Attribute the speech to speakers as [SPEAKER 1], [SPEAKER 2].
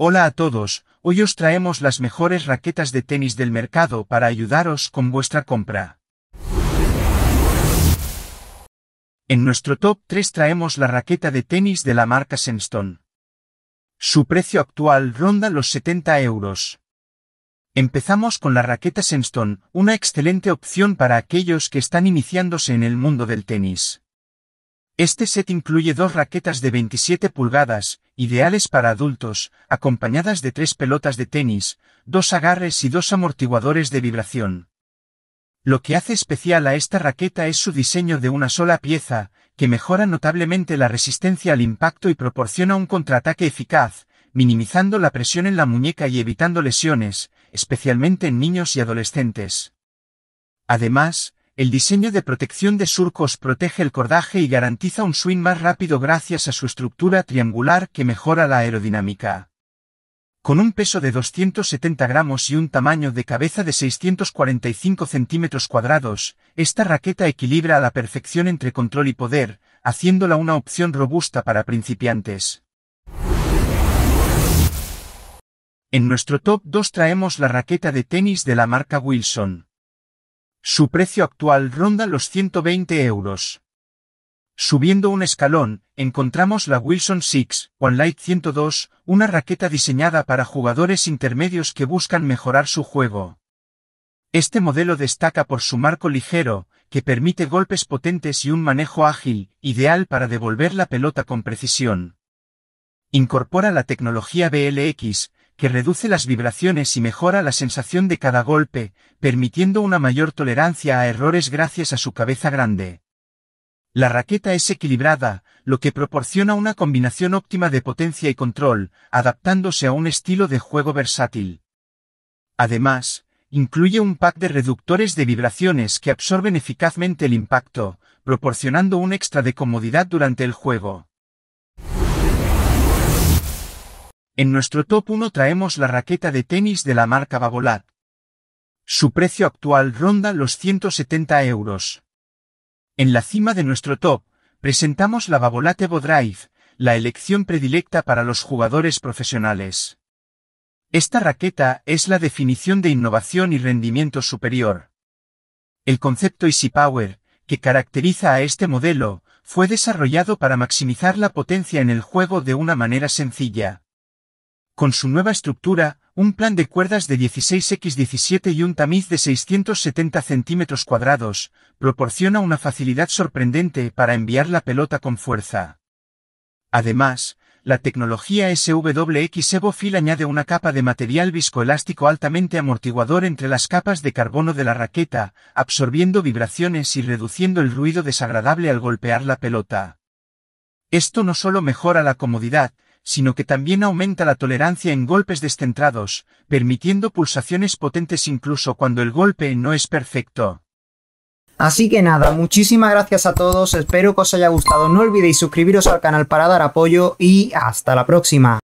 [SPEAKER 1] Hola a todos, hoy os traemos las mejores raquetas de tenis del mercado para ayudaros con vuestra compra. En nuestro top 3 traemos la raqueta de tenis de la marca Senstone. Su precio actual ronda los 70 euros. Empezamos con la raqueta Senstone, una excelente opción para aquellos que están iniciándose en el mundo del tenis. Este set incluye dos raquetas de 27 pulgadas, ideales para adultos, acompañadas de tres pelotas de tenis, dos agarres y dos amortiguadores de vibración. Lo que hace especial a esta raqueta es su diseño de una sola pieza, que mejora notablemente la resistencia al impacto y proporciona un contraataque eficaz, minimizando la presión en la muñeca y evitando lesiones, especialmente en niños y adolescentes. Además, el diseño de protección de surcos protege el cordaje y garantiza un swing más rápido gracias a su estructura triangular que mejora la aerodinámica. Con un peso de 270 gramos y un tamaño de cabeza de 645 centímetros cuadrados, esta raqueta equilibra a la perfección entre control y poder, haciéndola una opción robusta para principiantes. En nuestro top 2 traemos la raqueta de tenis de la marca Wilson. Su precio actual ronda los 120 euros. Subiendo un escalón, encontramos la Wilson 6, One Light 102, una raqueta diseñada para jugadores intermedios que buscan mejorar su juego. Este modelo destaca por su marco ligero, que permite golpes potentes y un manejo ágil, ideal para devolver la pelota con precisión. Incorpora la tecnología BLX, que reduce las vibraciones y mejora la sensación de cada golpe, permitiendo una mayor tolerancia a errores gracias a su cabeza grande. La raqueta es equilibrada, lo que proporciona una combinación óptima de potencia y control, adaptándose a un estilo de juego versátil. Además, incluye un pack de reductores de vibraciones que absorben eficazmente el impacto, proporcionando un extra de comodidad durante el juego. En nuestro top 1 traemos la raqueta de tenis de la marca Babolat. Su precio actual ronda los 170 euros. En la cima de nuestro top, presentamos la Babolat Evo Drive, la elección predilecta para los jugadores profesionales. Esta raqueta es la definición de innovación y rendimiento superior. El concepto Easy Power, que caracteriza a este modelo, fue desarrollado para maximizar la potencia en el juego de una manera sencilla. Con su nueva estructura, un plan de cuerdas de 16x17 y un tamiz de 670 centímetros cuadrados, proporciona una facilidad sorprendente para enviar la pelota con fuerza. Además, la tecnología SWX EvoFil añade una capa de material viscoelástico altamente amortiguador entre las capas de carbono de la raqueta, absorbiendo vibraciones y reduciendo el ruido desagradable al golpear la pelota. Esto no solo mejora la comodidad, sino que también aumenta la tolerancia en golpes descentrados, permitiendo pulsaciones potentes incluso cuando el golpe no es perfecto. Así que nada, muchísimas gracias a todos, espero que os haya gustado, no olvidéis suscribiros al canal para dar apoyo y hasta la próxima.